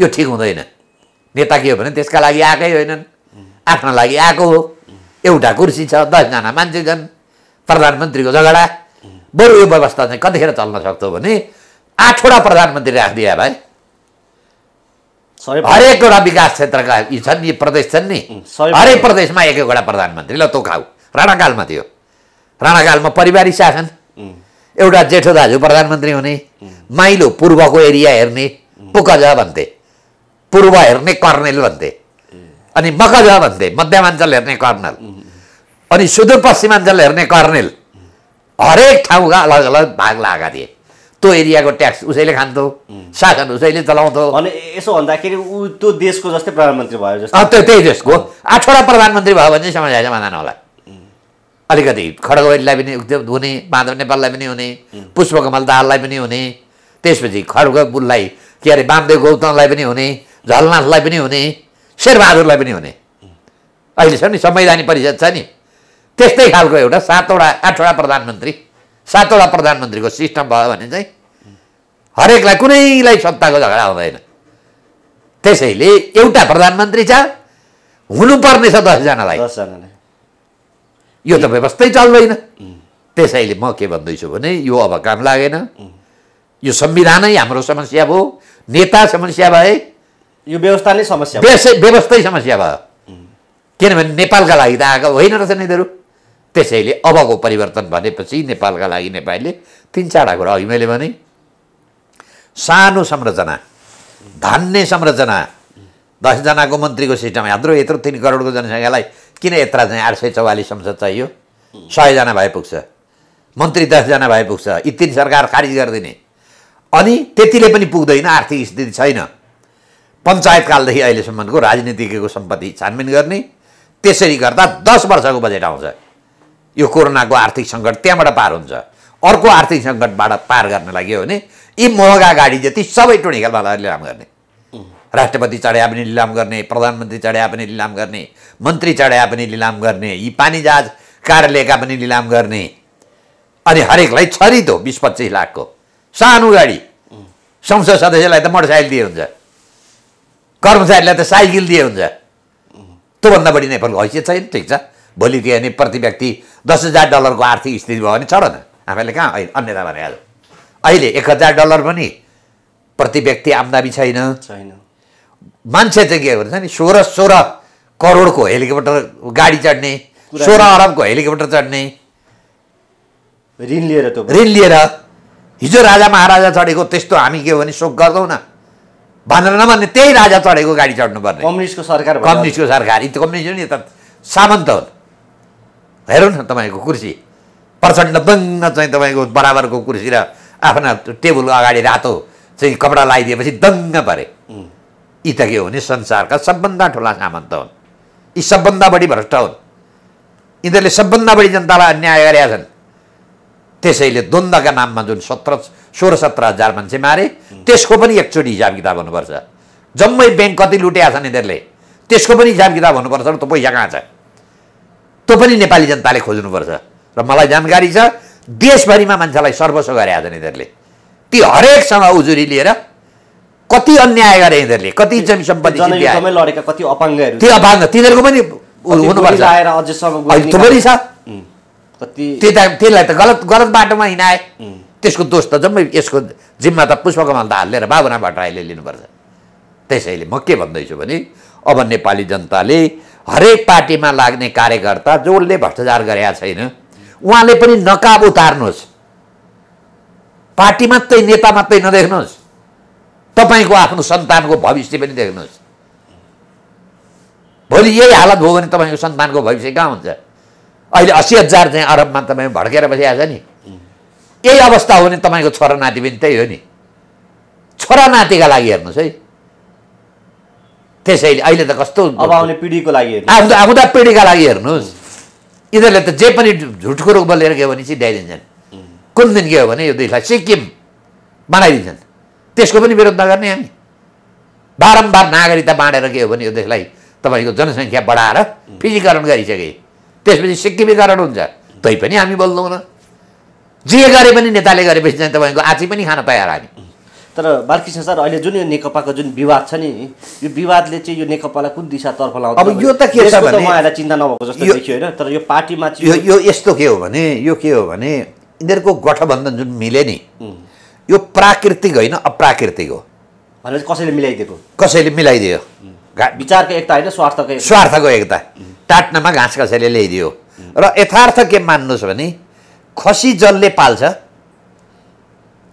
[SPEAKER 1] यो ठिक हुँदैन नेता के हो भने त्यसका लागि आएकै होइनन् आफ्नो लागि आएको हो एउटा कुर्सी छ दसजना मान्छे छन् प्रधानमन्त्रीको झगडा बरु यो व्यवस्था चाहिँ कतिखेर चल्न सक्छ भने आठवटा प्रधानमन्त्री राखिदिए भाइ हरेक एउटा विकास क्षेत्रका यी छन् यी प्रदेश छन् नि हरेक प्रदेशमा एक एकवटा प्रधानमन्त्री ल खाऊ राणाकालमा थियो राणाकालमा पारिवारिक शासन एउटा जेठो दाजु प्रधानमन्त्री हुने माइलो पूर्वको एरिया हेर्ने पुकज भन्थे पूर्व हेर्ने कर्नेल भन्थे अनि मकज भन्थे मध्यमाञ्चल हेर्ने कर्नल अनि सुदूरपश्चिमाञ्चल हेर्ने कर्नेल हरेक ठाउँका अलग अलग भाग लगाएका थिए त्यो एरियाको ट्याक्स उसैले खान्थ्यो शासन उसैले चलाउँथ्यो अनि यसो भन्दाखेरि ऊ त्यो देशको जस्तै प्रधानमन्त्री भयो जस्तो त्यही देशको आठवटा प्रधानमन्त्री भयो भने चाहिँ समाज समाधान होला अलिकति खड्गवेलीलाई पनि उद्योग हुने माधव नेपाललाई पनि हुने पुष्पकमल दाहाललाई पनि हुने त्यसपछि खड्ग बुललाई के अरे बामदेव गौतमलाई पनि हुने झलनाथलाई पनि हुने शेरबहादुरलाई पनि हुने अहिले छ नि संवैधानिक परिषद छ नि त्यस्तै खालको एउटा सातवटा आठवटा प्रधानमन्त्री सातवटा प्रधानमन्त्रीको सिस्टम भयो भने चाहिँ हरेकलाई कुनैलाई सत्ताको झगडा हुँदैन त्यसैले एउटा प्रधानमन्त्री छ हुनुपर्ने छ दसजनालाई यो त व्यवस्थै चल्दैन त्यसैले म के भन्दैछु भने यो अब काम लागेन यो संविधानै हाम्रो समस्या भयो नेता समस्या भए यो व्यवस्था नै समस्या व्यवस्थै समस्या भयो किनभने नेपालका लागि त आएको होइन रहेछ यिनीहरू त्यसैले अबको परिवर्तन भनेपछि नेपालका लागि नेपालले तिन चारवटा कुरा अघि मैले भने सानो संरचना धान्ने संरचना दसजनाको मन्त्रीको सिस्टम यत्रो यत्रो तिन करोडको जनसङ्ख्यालाई किन यत्र चाहिँ आठ सय चौवालिस संसद चाहियो सयजना भए पुग्छ मन्त्री दसजना भए पुग्छ यी तिन सरकार खारिज गरिदिने अनि त्यतिले पनि पुग्दैन आर्थिक स्थिति छैन पञ्चायतकालदेखि अहिलेसम्मको राजनीतिको सम्पत्ति छानबिन गर्ने त्यसरी गर्दा दस वर्षको बजेट आउँछ यो कोरोनाको आर्थिक सङ्कट त्यहाँबाट पार हुन्छ अर्को आर्थिक सङ्कटबाट पार गर्न लागि हो भने यी महँगा गाडी जति सबै टोनी खेलवालाहरू लिलाम गर्ने राष्ट्रपति चढाए पनि लिलाम गर्ने प्रधानमन्त्री चढाए पनि लिलाम गर्ने मन्त्री चढाए पनि लिलाम गर्ने यी पानी जहाज कार्यालयका पनि लिलाम गर्ने अनि हरेकलाई छरित हो बिस पच्चिस लाखको सानो गाडी संसद सदस्यलाई त मोटरसाइकल दिए हुन्छ कर्मचारीलाई त साइकल दिए हुन्छ त्योभन्दा बढी नेपालको हैसियत छैन ठिक छ भोलि थियो भने प्रति व्यक्ति दस हजार डलरको आर्थिक स्थिति भयो भने चढ न हामीले कहाँ अहिले अन्यथा भने आज अहिले एक हजार डलर पनि प्रति व्यक्ति आम्दामी छैन छैन मान्छे चाहिँ के भन्छ नि सोह्र सोह्र करोडको हेलिकप्टर गाडी चढ्ने सोह्र अरबको हेलिकप्टर चढ्ने ऋण लिएर ऋण लिएर हिजो राजा महाराजा चढेको त्यस्तो हामी के हो भने सोख गर्दौँ न भनेर नभन्ने त्यही राजा चढेको गाडी चढ्नुपर्ने कम्युनिस्टको सरकार कम्युनिस्टको सरकार यी त कम्युनिस्ट नि त सामन्त हो हेरौँ न तपाईँको कुर्सी प्रचण्ड दङ्ग चाहिँ तपाईँको बराबरको कुर्सी र आफ्ना टेबल अगाडि रातो चाहिँ कपडा लगाइदिएपछि दङ्ग परे यी त के हो भने संसारका सबभन्दा ठुला सामन्त हुन् यी सबभन्दा बढी भ्रष्ट हुन् यिनीहरूले सबभन्दा बढी जनतालाई अन्याय गरेका छन् त्यसैले द्वन्द्वका नाममा जुन सत्र सोह्र सत्र हजार मान्छे मारे त्यसको पनि एकचोटि हिसाब किताब हुनुपर्छ जम्मै ब्याङ्क कति लुटेका छन् यिनीहरूले त्यसको पनि हिसाब किताब हुनुपर्छ त पैसा कहाँ छ त्यो पनि नेपाली जनताले खोज्नुपर्छ र मलाई जानकारी छ देशभरिमा मान्छेलाई सर्वस्व गरे आज यिनीहरूले ती हरेकसँग उजुरी लिएर कति अन्याय गरे यिनीहरूले कति जमी सम्पत्ति
[SPEAKER 2] कति अपाङ्गहरू ती अपाङ्ग
[SPEAKER 1] तिनीहरूको पनि हुनुपर्छ त त्यसलाई त गलत गलत बाटोमा हिँडाए त्यसको दोष त जम्मै यसको जिम्मा त पुष्पकमल त हालेर बाबुनाबाट भट्टराईले लिनुपर्छ त्यसैले म के भन्दैछु भने अब नेपाली जनताले हरेक पार्टीमा लाग्ने कार्यकर्ता जसले भ्रष्टाचार गरेका छैन उहाँले पनि नकाब उतार्नुहोस् पार्टी मात्रै नेता मात्रै नदेख्नुहोस् तपाईँको आफ्नो सन्तानको भविष्य पनि देख्नुहोस् भोलि यही हालत भयो भने तपाईँको सन्तानको भविष्य कहाँ हुन्छ अहिले असी हजार चाहिँ अरबमा तपाईँ भड्केर बसिरहेको छ नि यही अवस्था हो भने तपाईँको छोरा नाति पनि त्यही हो नि छोरा नातिका लागि हेर्नुहोस् है त्यसैले अहिले त कस्तो अब आउने पिँढीको लागि आउँदा आउँदा पिँढीका लागि हेर्नुहोस् यिनीहरूले त जे पनि झुटको रूपमा लिएर गयो भने चाहिँ ल्याइदिन्छन् कुन दिन गयो भने यो देशलाई सिक्किम बनाइदिन्छन् त्यसको पनि विरोध नगर्ने हामी बारम्बार नागरिकता बाँडेर गयो भने यो देशलाई तपाईँको जनसङ्ख्या बढाएर फिजीकरण गरिसके त्यसपछि सिक्किमीकरण हुन्छ तै पनि हामी बोल्दैनौँ जे गरे पनि नेताले गरेपछि चाहिँ तपाईँको आची पनि खान तयार हामी तर बालकृष्ण सर अहिले जुन यो नेकपाको जुन विवाद
[SPEAKER 2] छ नि यो विवादले चाहिँ यो नेकपालाई कुन दिशातर्फ लाउँछ अब यो त के छ भने उहाँहरूलाई चिन्ता नभएको जस्तो देखियो होइन तर यो पार्टीमा चाहिँ
[SPEAKER 1] यो यस्तो के हो भने यो के हो भने यिनीहरूको गठबन्धन जुन मिले नि यो प्राकृतिक होइन अप्राकृतिक हो भनेर कसैले मिलाइदिएको कसैले मिलाइदियो विचारको एकता होइन स्वार्थको स्वार्थको एकता टाट्नमा घाँस कसैले ल्याइदियो र यथार्थ के मान्नुहोस् भने खसी जलले पाल्छ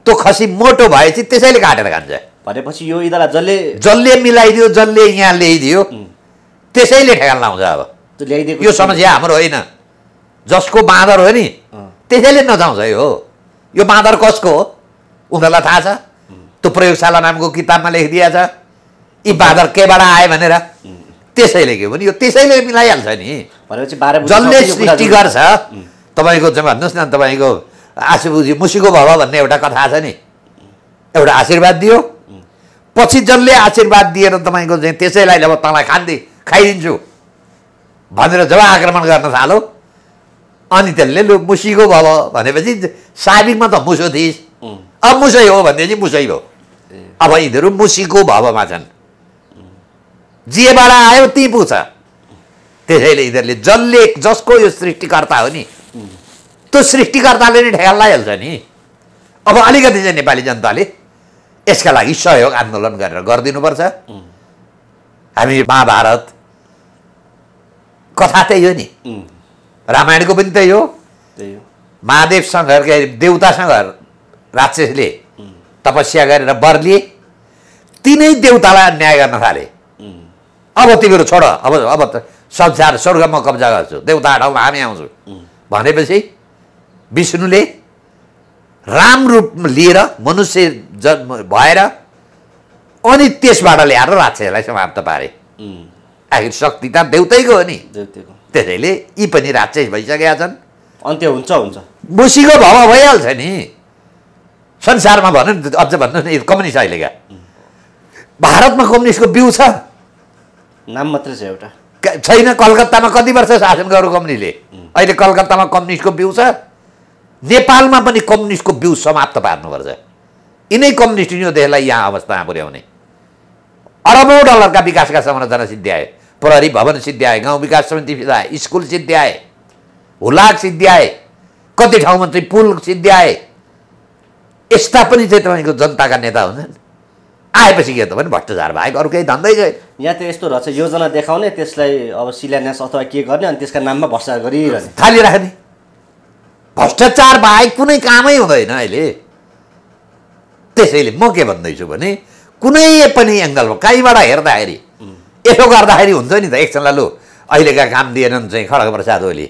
[SPEAKER 1] त्यो खसी मोटो भएपछि त्यसैले काटेर खान्छ भनेपछि यो यिनीहरूलाई जसले जसले मिलाइदियो जसले यहाँ ल्याइदियो त्यसैले ठेगान लाउँछ अब ल्याइदियो यो समस्या हाम्रो होइन जसको बाँदर हो नि त्यसैले नजाउँछ यो यो बाँदर कसको हो उनीहरूलाई थाहा छ त्यो प्रयोगशाला नामको किताबमा छ यी बाँदर केबाट आए भनेर त्यसैले के भने यो त्यसैले मिलाइहाल्छ नि भनेपछि जसले सृष्टि गर्छ तपाईँको जब भन्नुहोस् न तपाईँको बुझी मुसीको भव भन्ने एउटा कथा छ नि एउटा आशीर्वाद दियो पछि जसले आशीर्वाद दिएर तपाईँको चाहिँ त्यसैलाई अब तँलाई खान्थे खाइदिन्छु भनेर जब आक्रमण गर्न थालो अनि त्यसले लु मुसीको भव भनेपछि साबिकमा त मुसो थिइस् अब मुसै हो भनेदेखि मुसै हो अब यिनीहरू मुसीको भवमा छन् जेबाट आयो ती पुग्छ त्यसैले यिनीहरूले जसले जसको यो सृष्टिकर्ता हो नि त्यो सृष्टिकर्ताले नै ठ्याल लगाइहाल्छ नि अब अलिकति चाहिँ नेपाली जनताले यसका लागि सहयोग आन्दोलन गरेर गरिदिनुपर्छ हामी महाभारत कथा त्यही हो नि रामायणको पनि त्यही हो महादेवसँग के अरे देउतासँग राक्षसले तपस्या गरेर वर लिए तिनै देउतालाई अन्याय गर्न थाले अब तिमीहरू छोड अब अब संसार स्वर्गमा कब्जा गर्छु देउता हामी आउँछु भनेपछि विष्णुले राम रूप लिएर मनुष्य जन्म भएर अनि त्यसबाट ल्याएर राक्षसलाई समाप्त पारे आखिर शक्ति त देउतैको हो नि त्यसैले यी पनि राक्षस भइसकेका छन् अन्त्य हुन्छ हुन्छ मुसीको भव भइहाल्छ नि संसारमा भनौँ नि अझ भन्नु नि कम्युनिस्ट अहिलेका भारतमा कम्युनिस्टको बिउ छ
[SPEAKER 2] नाम मात्रै छ एउटा
[SPEAKER 1] छैन कलकत्तामा कति वर्ष शासन गर्यो कम्युनिस्टले अहिले कलकत्तामा कम्युनिस्टको बिउ छ नेपालमा पनि कम्युनिस्टको बिउ समाप्त पार्नुपर्छ यिनै कम्युनिस्ट यो देशलाई यहाँ अवस्थामा पुर्याउने अरबौँ डलरका विकासका संरचना सिद्ध्याए प्रहरी भवन सिद्ध्याए गाउँ विकास समिति सिद्धाए स्कुल सिद्ध्याए हुलाक सिद्ध्याए कति ठाउँमा चाहिँ पुल सिद्ध्याए यस्ता पनि चाहिँ तपाईँको जनताका नेता हुन्छन् आएपछि के त भने भ्रष्टाचार
[SPEAKER 2] भएको अरू केही धन्दै गए यहाँ त यस्तो रहेछ योजना देखाउने त्यसलाई अब शिलान्यास अथवा के गर्ने अनि त्यसका
[SPEAKER 1] नाममा भ्रष्टाचार गरिरहने थालिराख्ने भ्रष्टाचार बाहेक कुनै कामै हुँदैन अहिले त्यसैले म के भन्दैछु भने कुनै पनि एङ्गलमा कहीँबाट हेर्दाखेरि यसो गर्दाखेरि हुन्छ नि त एकछिनलाई लु अहिलेका काम दिएनन् चाहिँ खड्ग प्रसाद ओली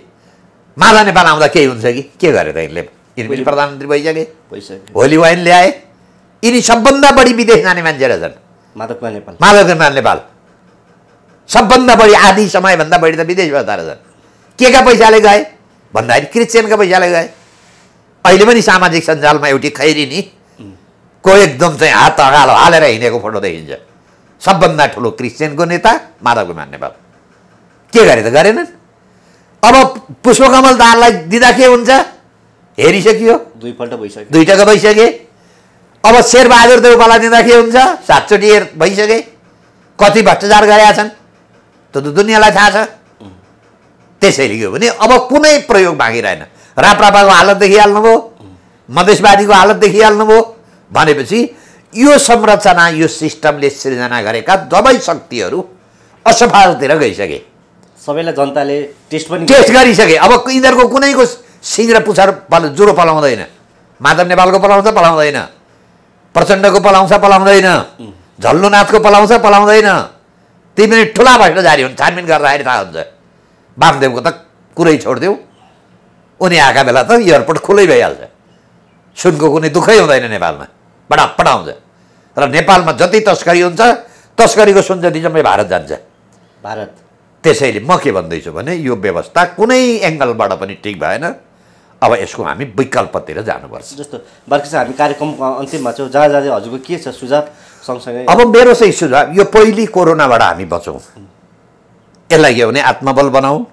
[SPEAKER 1] माधा नेपाल आउँदा केही हुन्छ कि के गरे त यिनले यिनी प्रधानमन्त्री भइसके भइसक्यो भोलि वाइन ल्याए यिनी सबभन्दा बढी विदेश जाने मान्छे रहेछन् माधव नेपाल माधव नेपाल सबभन्दा बढी आधी समयभन्दा बढी त विदेश विदेशमा रहेछन् के का पैसाले गए भन्दाखेरि क्रिस्चियनको पैसा गए अहिले पनि सामाजिक सञ्जालमा एउटी खैरिनी को एकदम चाहिँ हात अगालो हालेर हिँडेको फोटो देखिन्छ सबभन्दा ठुलो क्रिस्चियनको नेता माधवको कुमार नेपाल के गरे त गरेनन् अब पुष्पकमल दाललाई दिँदा के हुन्छ हेरिसकियो
[SPEAKER 2] दुईपल्ट भइसक्यो
[SPEAKER 1] दुईटाको भइसके अब शेरबहादुर देउपालाई दिँदा के हुन्छ सातचोटि भइसके कति भ्रष्टाचार गरेका छन् त्यो त दुनियाँलाई थाहा छ त्यसैले के हो भने अब कुनै प्रयोग बाँकी रहेन राप्रापाको हालत देखिहाल्नुभयो मधेसवादीको हालत देखिहाल्नुभयो भनेपछि यो संरचना यो सिस्टमले सृजना गरेका दबाई शक्तिहरू असफलतिर गइसके सबैलाई जनताले टेस्ट पनि टेस्ट गरिसके अब यिनीहरूको कुनैको सिङ र पुछार पल ज्वरो पलाउँदैन माधव नेपालको पलाउँछ पलाउँदैन प्रचण्डको पलाउँछ पलाउँदैन झल्लुनाथको पलाउँछ पलाउँदैन तिमीले ठुला भएर जारी हुन्छ छानबिन गर्दाखेरि थाहा हुन्छ वामदेवको त कुरै छोडिदिउँ उनी आएका बेला त एयरपोर्ट खुलै भइहाल्छ सुनको कुनै दुःखै हुँदैन नेपालमा बडापडा हुन्छ र नेपालमा जति तस्करी हुन्छ तस्करीको सुन जति जम्मै भारत जान्छ भारत त्यसैले म के भन्दैछु भने यो व्यवस्था कुनै एङ्गलबाट पनि ठिक भएन अब यसको हामी विकल्पतिर जानुपर्छ जस्तो
[SPEAKER 2] बार्की हामी कार्यक्रम अन्तिममा छौँ जहाँ जाँदै
[SPEAKER 1] हजुरको के छ सुझाव सँगसँगै अब मेरो चाहिँ सुझाव यो पहिले कोरोनाबाट हामी बचौँ यसलाई के हो भने आत्मबल बनाऊ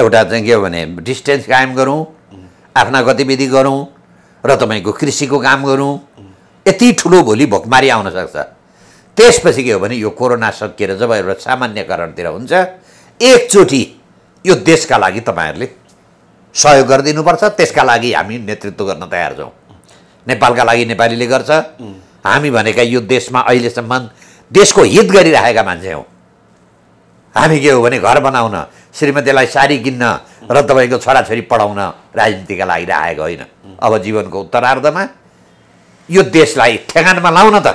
[SPEAKER 1] एउटा चाहिँ के हो भने डिस्टेन्स कायम गरौँ आफ्ना गतिविधि गरौँ र तपाईँको कृषिको काम गरौँ यति ठुलो भोलि भोकमारी आउन सक्छ त्यसपछि के हो भने यो कोरोना सकिएर जब एउटा सामान्यकरणतिर हुन्छ एकचोटि यो देशका लागि तपाईँहरूले सहयोग गरिदिनुपर्छ त्यसका लागि हामी नेतृत्व गर्न तयार छौँ नेपालका लागि नेपालीले गर्छ हामी भनेका यो देशमा अहिलेसम्म देशको हित गरिराखेका मान्छे हौँ हामी के हो भने घर बनाउन श्रीमतीलाई सारी किन्न र तपाईँको छोराछोरी पढाउन राजनीतिका लागि आएको होइन अब जीवनको उत्तरार्धमा यो देशलाई ठेगानमा लाउन त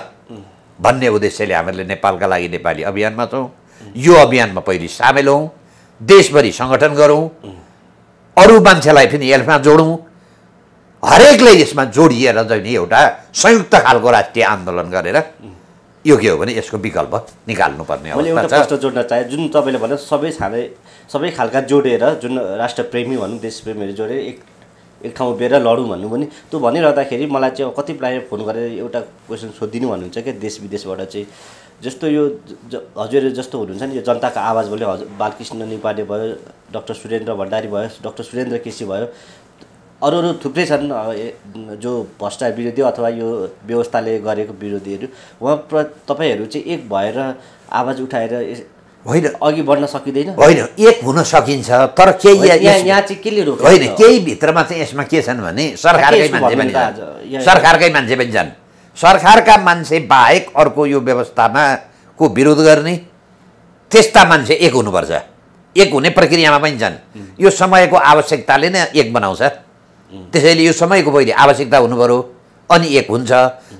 [SPEAKER 1] भन्ने उद्देश्यले हामीले नेपालका लागि नेपाली अभियानमा छौँ यो अभियानमा पहिले सामेल हौँ देशभरि सङ्गठन गरौँ अरू मान्छेलाई पनि यसमा जोडौँ हरेकले यसमा जोडिएर चाहिँ एउटा संयुक्त खालको राष्ट्रिय आन्दोलन गरेर यो के हो भने यसको विकल्प निकाल्नुपर्ने अवस्था छ प्रश्न
[SPEAKER 2] जोड्न चाहे जुन तपाईँले भन्यो सबै छाँदै सबै खालका जोडेर जुन राष्ट्रप्रेमी भनौँ देशप्रेमीहरू जोडेर एक एक ठाउँ उभिएर लडौँ भन्नु पनि त्यो भनिरहँदाखेरि मलाई चाहिँ कति प्रायः फोन गरेर एउटा क्वेसन सोधिदिनु भन्नुहुन्छ क्या देश विदेशबाट चाहिँ जस्तो यो हजुरहरू जस्तो हुनुहुन्छ नि यो जनताको आवाज बोल्यो हजुर बालकृष्ण नेपाली भयो डक्टर सुरेन्द्र भण्डारी भयो डक्टर सुरेन्द्र केसी भयो अरू अरू थुप्रै छन् जो भ्रष्टाचार विरोधी अथवा यो व्यवस्थाले गरेको विरोधीहरू उहाँ प्र तपाईँहरू चाहिँ एक भएर आवाज उठाएर होइन अघि बढ्न सकिँदैन होइन
[SPEAKER 1] एक हुन सकिन्छ तर केही यहाँ
[SPEAKER 2] चाहिँ केले रोक होइन केही
[SPEAKER 1] भित्रमा चाहिँ यसमा के छन् भने सरकारकै मान्छे पनि सरकारकै मान्छे पनि छन् सरकारका मान्छे बाहेक अर्को यो व्यवस्थामा को विरोध गर्ने त्यस्ता मान्छे एक हुनुपर्छ एक हुने प्रक्रियामा पनि छन् यो समयको आवश्यकताले नै एक बनाउँछ त्यसैले यो समयको पहिले आवश्यकता हुनु पऱ्यो अनि एक हुन्छ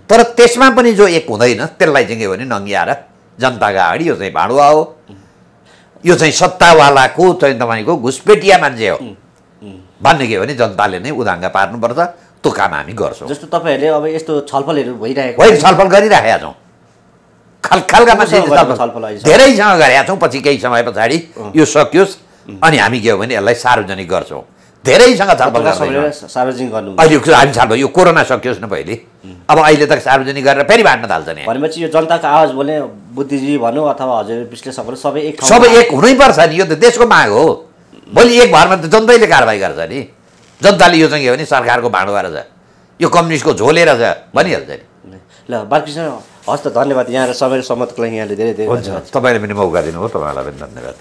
[SPEAKER 1] तर त्यसमा पनि जो एक हुँदैन त्यसलाई चाहिँ के भने नङ्ग्याएर जनताको अगाडि यो चाहिँ भाँडुवा हो यो चाहिँ सत्तावालाको चाहिँ तपाईँको घुसपेटिया मान्छे हो भन्ने के हो भने जनताले नै उदाङ्ग पार्नुपर्छ त्यो काम हामी गर्छौँ
[SPEAKER 2] जस्तो तपाईँहरूले अब यस्तो छलफलहरू भइरहेको होइन छलफल
[SPEAKER 1] गरिराखेका छौँ खाल खालका
[SPEAKER 2] मान्छे
[SPEAKER 1] धेरैसँग गरेका छौँ पछि केही समय पछाडि यो सकियोस् अनि हामी के हो भने यसलाई सार्वजनिक गर्छौँ धेरैसँग छलफल
[SPEAKER 2] सार्वजनिक गर्नु अहिले हामी
[SPEAKER 1] छाड्नु यो कोरोना सकियोस् न पहिले अब अहिले त सार्वजनिक गरेर फेरि भाँड्न थाल्छ नि भनेपछि यो जनताको आवाज बोल्ने बुद्धिजीवी भनौँ अथवा हजुर विश्लेषकहरू सबै एक सबै एक हुनैपर्छ नि यो त देशको माग हो भोलि एक भरमा त जनताले कारवाही गर्छ नि जनताले यो चाहिँ के भने सरकारको भाँडो छ यो कम्युनिस्टको झोलेर छ भनिहाल्छ नि ल बालकृष्ण हस् त धन्यवाद यहाँ सबैले सम्मतको लागि
[SPEAKER 2] यहाँले धेरै धेरै हुन्छ
[SPEAKER 1] तपाईँले पनि मौका दिनुभयो तपाईँलाई पनि धन्यवाद